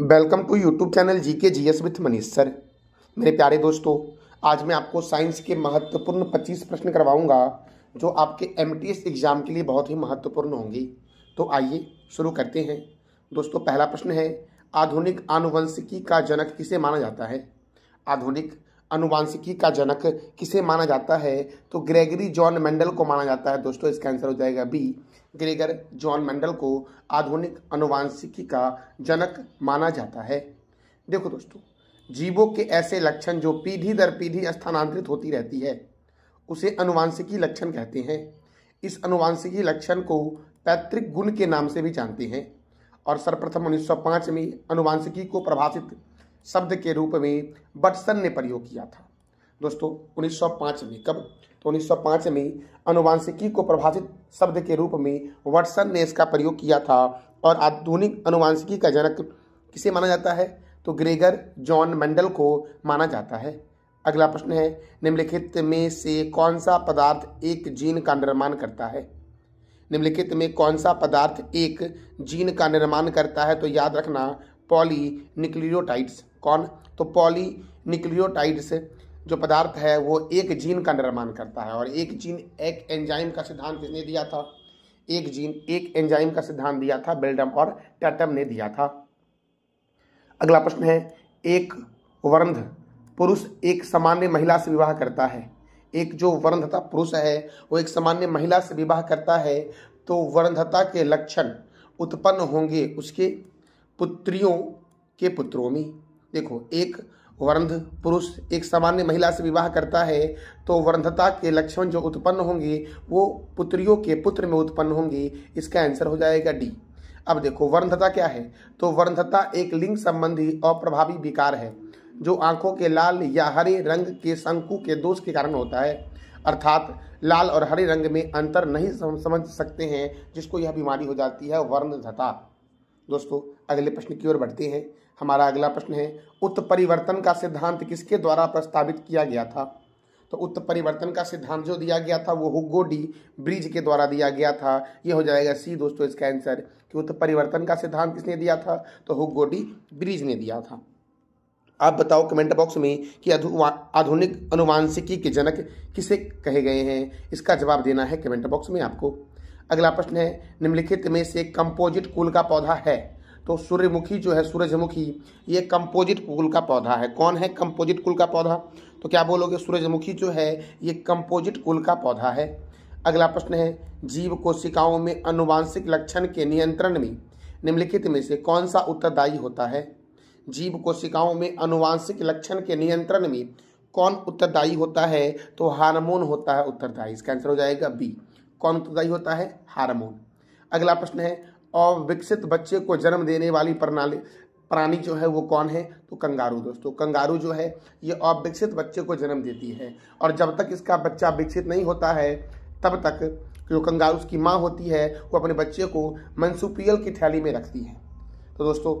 welcome to YouTube channel G K G S with Manish sir मेरे प्यारे दोस्तों आज मैं आपको साइंस के महत्वपूर्ण 25 प्रश्न करवाऊंगा जो आपके एम एग्ज़ाम के लिए बहुत ही महत्वपूर्ण होंगे तो आइए शुरू करते हैं दोस्तों पहला प्रश्न है आधुनिक आनुवंशिकी का जनक किसे माना जाता है आधुनिक अनुवांशिकी का जनक किसे माना जाता है तो ग्रेगरी जॉन मेंडल को माना जाता है दोस्तों इसका आंसर हो जाएगा बी ग्रेगर जॉन मेंडल को आधुनिक अनुवांशिकी का जनक माना जाता है देखो दोस्तों जीवों के ऐसे लक्षण जो पीढ़ी दर पीढ़ी स्थानांतरित होती रहती है उसे अनुवांशिकी लक्षण कहते हैं इस अनुवांशिकी लक्षण को पैतृक गुण के नाम से भी जानते हैं और सर्वप्रथम 1905 में अनुवांशिकी को प्रभाषित शब्द के रूप में बटसन ने प्रयोग किया था दोस्तों 1905 में कब तो 1905 में अनुवांशिकी को प्रभाषित शब्द के रूप में वाटसन ने इसका प्रयोग किया था और आधुनिक अनुवांशिकी का जनक किसे माना जाता है तो ग्रेगर जॉन मंडल को माना जाता है अगला प्रश्न है निम्नलिखित में से कौन सा पदार्थ एक जीन का निर्माण करता है निम्नलिखित में कौन सा पदार्थ एक जीन का निर्माण करता है तो याद रखना पॉली निक्लियोटाइड्स कौन तो पॉली न्यूक्लियोटाइड्स जो पदार्थ है वो एक जीन का निर्माण करता है और एक जीन एक एंजाइम का सिद्धांत किसने दिया था एक जीन एक एंजाइम का सिद्धांत दिया था बेल्डम और टैटम ने दिया था अगला प्रश्न है एक वर्ंध पुरुष एक सामान्य महिला से विवाह करता है एक जो वर्णधता पुरुष है वो एक सामान्य महिला से विवाह करता है तो वर्णधता के लक्षण उत्पन्न होंगे उसके पुत्रियों के पुत्रों में देखो एक वर्ध पुरुष एक सामान्य महिला से विवाह करता है तो वर्धता के लक्षण जो उत्पन्न होंगे वो पुत्रियों के पुत्र में उत्पन्न होंगे इसका आंसर हो जाएगा डी अब देखो वर्धता क्या है तो वर्धता एक लिंग संबंधी अप्रभावी विकार है जो आंखों के लाल या हरे रंग के शंकु के दोष के कारण होता है अर्थात लाल और हरे रंग में अंतर नहीं समझ सकते हैं जिसको यह बीमारी हो जाती है वर्णधता दोस्तों अगले प्रश्न की ओर बढ़ते हैं हमारा अगला प्रश्न है उत्परिवर्तन का सिद्धांत किसके द्वारा प्रस्तावित किया गया था तो उत्परिवर्तन का सिद्धांत जो दिया गया था वो हुगो डी ब्रिज के द्वारा दिया गया था ये हो जाएगा सी दोस्तों इसका आंसर कि उत्परिवर्तन का सिद्धांत किसने दिया था तो हुगो डी ब्रिज ने दिया था आप बताओ कमेंट बॉक्स में कि आधुनिक अनुवांशिकी के जनक किसे कहे गए हैं इसका जवाब देना है कमेंट बॉक्स में आपको अगला प्रश्न है निम्नलिखित में से कंपोजिट कुल का पौधा है तो सूर्यमुखी जो है सूरजमुखी ये कंपोजिट कुल का पौधा है कौन है कंपोजिट कुल का पौधा तो क्या बोलोगे सूरजमुखी जो है ये कंपोजिट कुल का पौधा है अगला प्रश्न है जीव कोशिकाओं में अनुवांशिक लक्षण के नियंत्रण में निम्नलिखित में से कौन सा उत्तरदायी होता है जीव कोशिकाओं में अनुवांशिक लक्षण के नियंत्रण में कौन उत्तरदायी होता है तो हार्मोन होता है उत्तरदायी इसका आंसर हो जाएगा बी कौन उत्तरदायी होता है हार्मोन अगला प्रश्न है अविकसित बच्चे को जन्म देने वाली प्रणाली प्राणी जो है वो कौन है तो कंगारू दोस्तों तो कंगारू जो है ये अविकसित बच्चे को जन्म देती है और जब तक इसका बच्चा विकसित नहीं होता है तब तक जो कंगारू उसकी माँ होती है वो अपने बच्चे को मनसुपियल की थैली में रखती है तो दोस्तों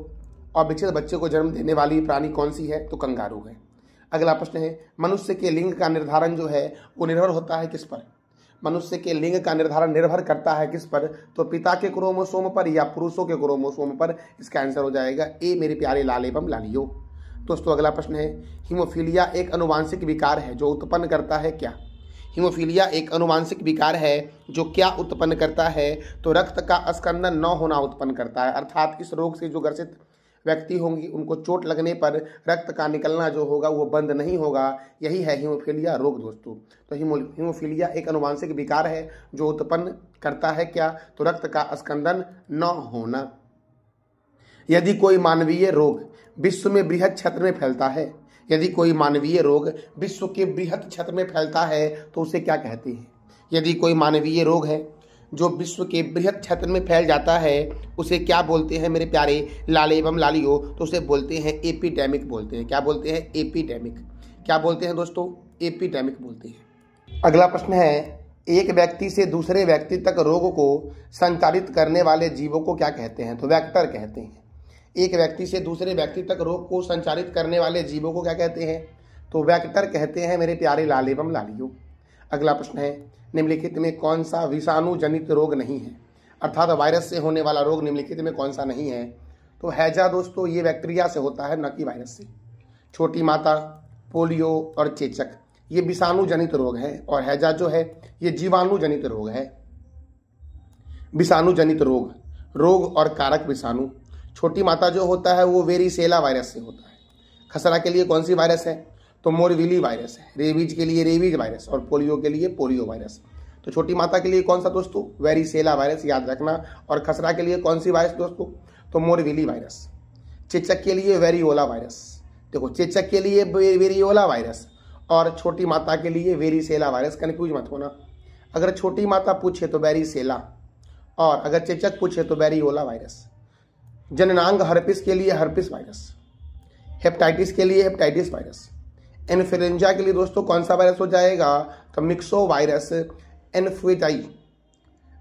अविकसित बच्चे को जन्म देने वाली प्राणी कौन सी है तो कंगारू है अगला प्रश्न है मनुष्य के लिंग का निर्धारण जो है वो निर्भर होता है किस पर मनुष्य के लिंग का निर्धारण निर्भर करता है किस पर तो पिता के क्रोमोसोम पर या पुरुषों के क्रोमोसोम पर इसका आंसर हो जाएगा ए मेरे प्यारे लाल एवं लालियो दोस्तों अगला प्रश्न है हीमोफीलिया एक अनुवांशिक विकार है जो उत्पन्न करता है क्या हीमोफीलिया एक अनुवांशिक विकार है जो क्या उत्पन्न करता है तो रक्त का स्कंदन न होना उत्पन्न करता है अर्थात इस रोग से जो ग्रसित व्यक्ति होंगी उनको चोट लगने पर रक्त का निकलना जो होगा वो बंद नहीं होगा यही है हीमोफीलिया रोग दोस्तों तो हीमोफीलिया एक अनुवांशिक विकार है जो उत्पन्न करता है क्या तो रक्त का स्कंदन न होना यदि कोई मानवीय रोग विश्व में बृहद क्षेत्र में फैलता है यदि कोई मानवीय रोग विश्व के बृहद क्षेत्र में फैलता है तो उसे क्या कहते हैं यदि कोई मानवीय रोग है जो विश्व के बृहद क्षेत्र में फैल जाता है उसे क्या बोलते हैं मेरे प्यारे लाले एवं लालियो तो उसे बोलते हैं एपिडेमिक बोलते हैं क्या बोलते हैं एपिडेमिक क्या बोलते हैं दोस्तों एपिडेमिक बोलते हैं अगला प्रश्न है एक व्यक्ति से दूसरे व्यक्ति तक रोग को संचालित करने वाले जीवों को क्या कहते हैं तो वैक्टर कहते हैं एक व्यक्ति से दूसरे व्यक्ति तक रोग को संचालित करने वाले जीवों को क्या कहते हैं तो वैक्टर कहते हैं मेरे प्यारे लाल एवं लालियो अगला प्रश्न है निम्नलिखित में कौन सा विषाणु जनित रोग नहीं है अर्थात वायरस से होने वाला रोग निम्नलिखित में कौन सा नहीं है तो हैजा दोस्तों ये बैक्टीरिया से होता है न कि वायरस से छोटी माता पोलियो और चेचक ये विषाणु जनित रोग है और हैजा जो है ये जीवाणु जनित रोग है विषाणु जनित रोग रोग और कारक विषाणु छोटी माता जो होता है वो वेरीसेला वायरस से होता है खसरा के लिए कौन सी वायरस है तो मोरविली वायरस है रेबीज के लिए रेबीज वायरस और पोलियो के लिए पोलियो वायरस तो छोटी माता के लिए कौन सा दोस्तों वेरीसेला वायरस याद रखना और खसरा के लिए कौन सी वायरस दोस्तों तो मोरविली वायरस चेचक के लिए वेरीओला वायरस देखो चेचक के लिए वेरीओला वायरस और छोटी माता के लिए वेरीसेला वायरस कन्फ्यूज मत होना अगर छोटी माता पूछे तो वेरीसेला और अगर चेचक पूछे तो वेरीओला वायरस जननांग हर्पिस के लिए हर्पिस वायरस हेपेटाइटिस के लिए हेपेटाइटिस वायरस इन्फ्लुएंजा के लिए दोस्तों कौन सा वायरस हो जाएगा तो मिक्सो वायरस एनफ्वेटाई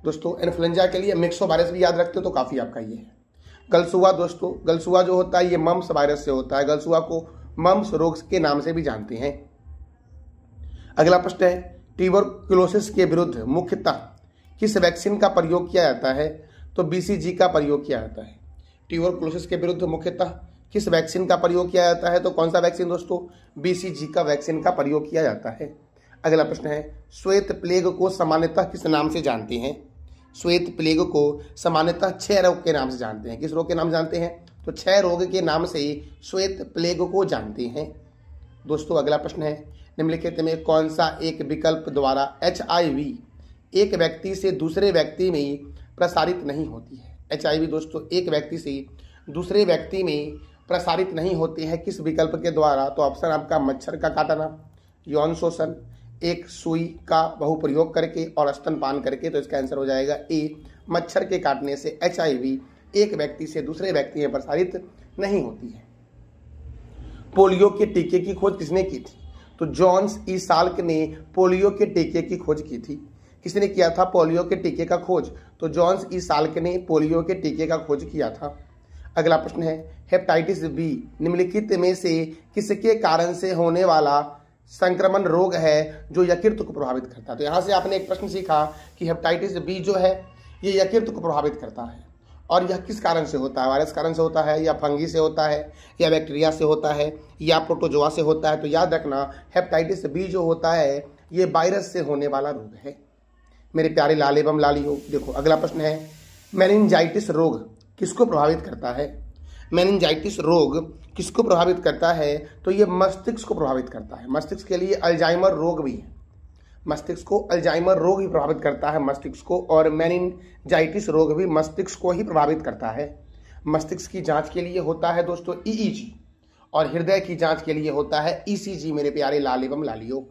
दोस्तों इन्फ्लुएंजा के लिए मिक्सो वायरस भी याद रखते हो तो काफ़ी आपका ये है गलसुआ दोस्तों गलसुआ जो होता है ये मम्स वायरस से होता है गलसुआ को मम्स रोग के नाम से भी जानते हैं अगला प्रश्न है ट्यूबरकुलोसिस के विरुद्ध मुख्यतः किस वैक्सीन का प्रयोग किया जाता है तो बीसीजी का प्रयोग किया जाता है ट्यूबरकुलोसिस के विरुद्ध मुख्यतः किस वैक्सीन का प्रयोग किया जाता है तो कौन सा वैक्सीन दोस्तों बीसीजी का वैक्सीन का प्रयोग किया जाता है अगला प्रश्न है श्वेत प्लेग को सामान्यतः किस नाम से जानते हैं श्वेत प्लेग को सामान्यतः छह रोग के नाम से जानते हैं किस रोग के नाम जानते हैं तो छह रोग के नाम से ही श्वेत प्लेग को जानते हैं दोस्तों अगला प्रश्न है निम्नलिखित में कौन सा एक विकल्प द्वारा एच एक व्यक्ति से दूसरे व्यक्ति में प्रसारित नहीं होती है एच दोस्तों एक व्यक्ति से दूसरे व्यक्ति में प्रसारित नहीं होती है किस विकल्प के द्वारा तो ऑप्शन आपका मच्छर का काटना यौन शोषण एक सुई का बहुप्रयोग करके और स्तनपान करके तो इसका आंसर हो जाएगा ए मच्छर के काटने से एच एक व्यक्ति से दूसरे व्यक्ति में प्रसारित नहीं होती है पोलियो के टीके की खोज किसने की थी तो जॉन्स ई साल्क ने पोलियो के टीके की खोज की थी किसने किया था पोलियो के टीके का खोज तो जॉन्स ई साल्क ने पोलियो के टीके का खोज किया था अगला प्रश्न है हेपेटाइटिस बी निम्नलिखित में से किसके कारण से होने वाला संक्रमण रोग है जो यकृत को प्रभावित करता है तो यहाँ से आपने एक प्रश्न सीखा कि हेपेटाइटिस बी जो है ये यकृत को प्रभावित करता है और यह किस कारण से होता है वायरस कारण से होता है या फंगी से होता है या बैक्टीरिया से होता है या प्रोटोजोआ से होता है तो याद रखना हेपेटाइटिस बी जो होता है ये वायरस से होने वाला रोग है मेरे प्यारे लाल एवं लालियो देखो अगला प्रश्न है मेनिनजाइटिस रोग किसको प्रभावित करता है मैनजाइटिस रोग किसको प्रभावित करता है तो ये मस्तिष्क को प्रभावित करता है मस्तिष्क के लिए अल्जाइमर रोग भी है मस्तिष्क को अल्जाइमर रोग भी प्रभावित करता है मस्तिष्क को और मैनिनजाइटिस रोग भी मस्तिष्क को ही प्रभावित करता है मस्तिष्क की जांच के लिए होता है दोस्तों ईईजी e e और हृदय की जांच के लिए होता है ईसीजी e मेरे प्यारे लाल एवं लालियो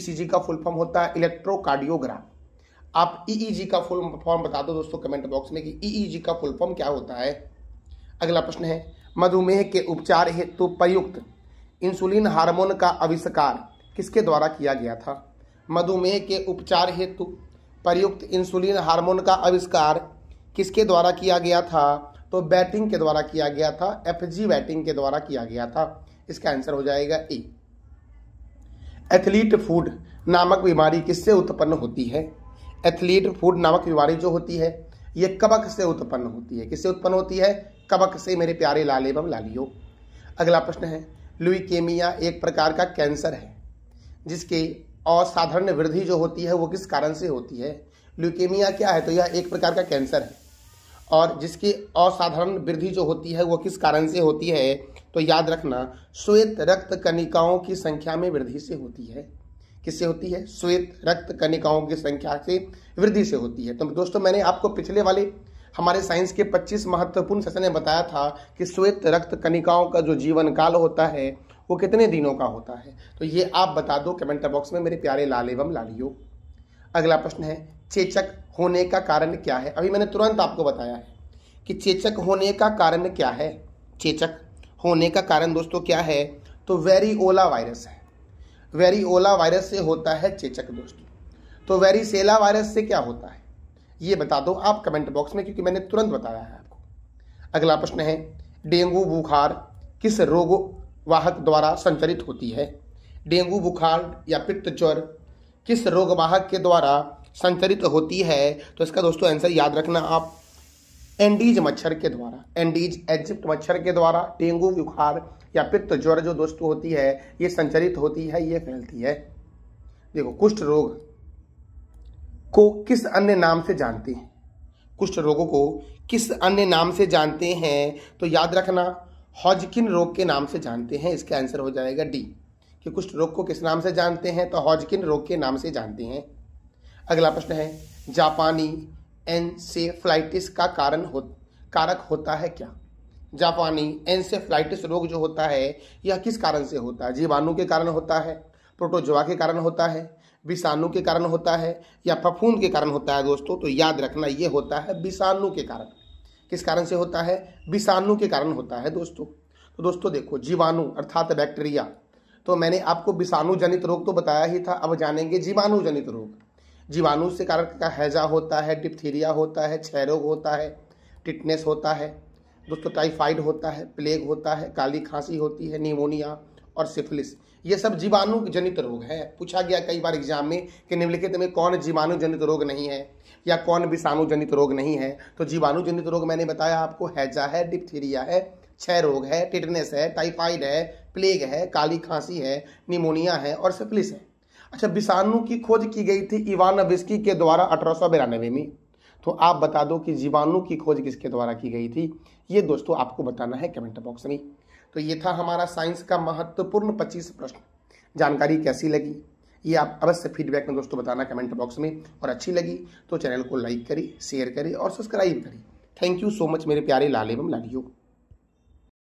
ईसीजी का फुल फॉर्म होता है इलेक्ट्रोकार्डियोग्राम आप ईईजी e e का फुल फॉर्म बता दो दोस्तों कमेंट बॉक्स में कि ईईजी e का फुल फॉर्म क्या होता है अगला प्रश्न है मधुमेह के उपचार हेतु प्रयुक्त इंसुलिन हार्मोन का आविष्कार किसके द्वारा किया गया था मधुमेह के उपचार हेतु प्रयुक्त इंसुलिन हार्मोन का आविष्कार किसके द्वारा किया गया था तो बैटिंग के द्वारा किया गया था एफ बैटिंग के द्वारा किया गया था इसका आंसर हो जाएगा ए एथलीट फूड नामक बीमारी किससे उत्पन्न होती है एथलीट फूड नामक बीमारी जो होती है ये कबक से उत्पन्न होती है किससे उत्पन्न होती है कबक से मेरे प्यारे लाल एवं लालियो अगला प्रश्न है लुईकेमिया एक प्रकार का कैंसर है जिसके असाधारण वृद्धि जो होती है वो किस कारण से होती है ल्यूकेमिया क्या है तो यह एक प्रकार का कैंसर है और जिसकी असाधारण वृद्धि जो होती है वो किस कारण से होती है तो याद रखना श्वेत रक्त कणिकाओं की संख्या में वृद्धि से होती है किससे होती है श्वेत रक्त कनिकाओं की संख्या से वृद्धि से होती है तो दोस्तों मैंने आपको पिछले वाले हमारे साइंस के 25 महत्वपूर्ण सेशन में बताया था कि श्वेत रक्त कनिकाओं का जो जीवन काल होता है वो कितने दिनों का होता है तो ये आप बता दो कमेंट बॉक्स में मेरे प्यारे लाल एवं लालियो अगला प्रश्न है चेचक होने का कारण क्या है अभी मैंने तुरंत आपको बताया है कि चेचक होने का कारण क्या है चेचक होने का कारण दोस्तों क्या है तो वेरी ओला वायरस है वेरीओला वायरस से होता है चेचक दोस्तों तो वेरीसेला वायरस से क्या होता है ये बता दो आप कमेंट बॉक्स में क्योंकि मैंने तुरंत बताया है आपको अगला प्रश्न है डेंगू बुखार किस रोग वाहक द्वारा संचरित होती है डेंगू बुखार या पित्त ज्वर किस रोगवाहक के द्वारा संचरित होती है तो इसका दोस्तों आंसर याद रखना आप एंडीज मच्छर के द्वारा एंडीज एजिप्ट मच्छर के द्वारा डेंगू बुखार या पित्त ज्वर जो दोस्तों होती है ये संचरित होती है ये फैलती है देखो कुष्ठ रोग को किस अन्य नाम से जानते हैं कुष्ठ रोगों को किस अन्य नाम से जानते हैं तो याद रखना हॉजकिन रोग के नाम से जानते हैं इसका आंसर हो जाएगा डी कि कुष्ठ रोग को किस नाम से जानते हैं तो हॉजकिन रोग के नाम से जानते हैं अगला प्रश्न है जापानी एनसेफ्लाइटिस का कारण हो कारक होता है क्या जापानी एनसेफ्लाइटिस रोग जो होता है यह किस कारण से होता है जीवाणु के कारण होता है प्रोटोजोआ के कारण होता है विषाणु के कारण होता है या फफूंद के कारण होता है दोस्तों तो याद रखना ये होता है विषाणु के कारण किस कारण से होता है विषाणु के कारण होता है दोस्तों तो दोस्तों देखो जीवाणु अर्थात बैक्टीरिया तो मैंने आपको विषाणु जनित रोग तो बताया ही था अब जानेंगे जीवाणु जनित रोग जीवाणु से कारण का हैजा होता है डिप्थीरिया होता है क्षय रोग होता है टिटनेस होता है दोस्तों टाइफाइड होता है प्लेग होता है काली खांसी होती है निमोनिया और सिफिलिस ये सब जीवाणु जनित रोग है पूछा गया कई बार एग्जाम में कि निम्नलिखित में कौन जीवाणु जनित रोग नहीं है या कौन विषाणु जनित रोग नहीं है तो जीवाणु जनित रोग मैंने बताया आपको हैजा है डिप्थीरिया है क्षय रोग है टिटनेस है टाइफाइड है प्लेग है काली खांसी है निमोनिया है और सिफिलिस है अच्छा विषाणु की खोज की गई थी इवान अबिस्की के द्वारा अठारह में तो आप बता दो कि जीवाणु की खोज किसके द्वारा की गई थी ये दोस्तों आपको बताना है कमेंट बॉक्स में तो ये था हमारा साइंस का महत्वपूर्ण पच्चीस प्रश्न जानकारी कैसी लगी ये आप अवश्य फीडबैक में दोस्तों बताना कमेंट बॉक्स में और अच्छी लगी तो चैनल को लाइक करें शेयर करें और सब्सक्राइब करें थैंक यू सो मच मेरे प्यारे लाल एवं लालियो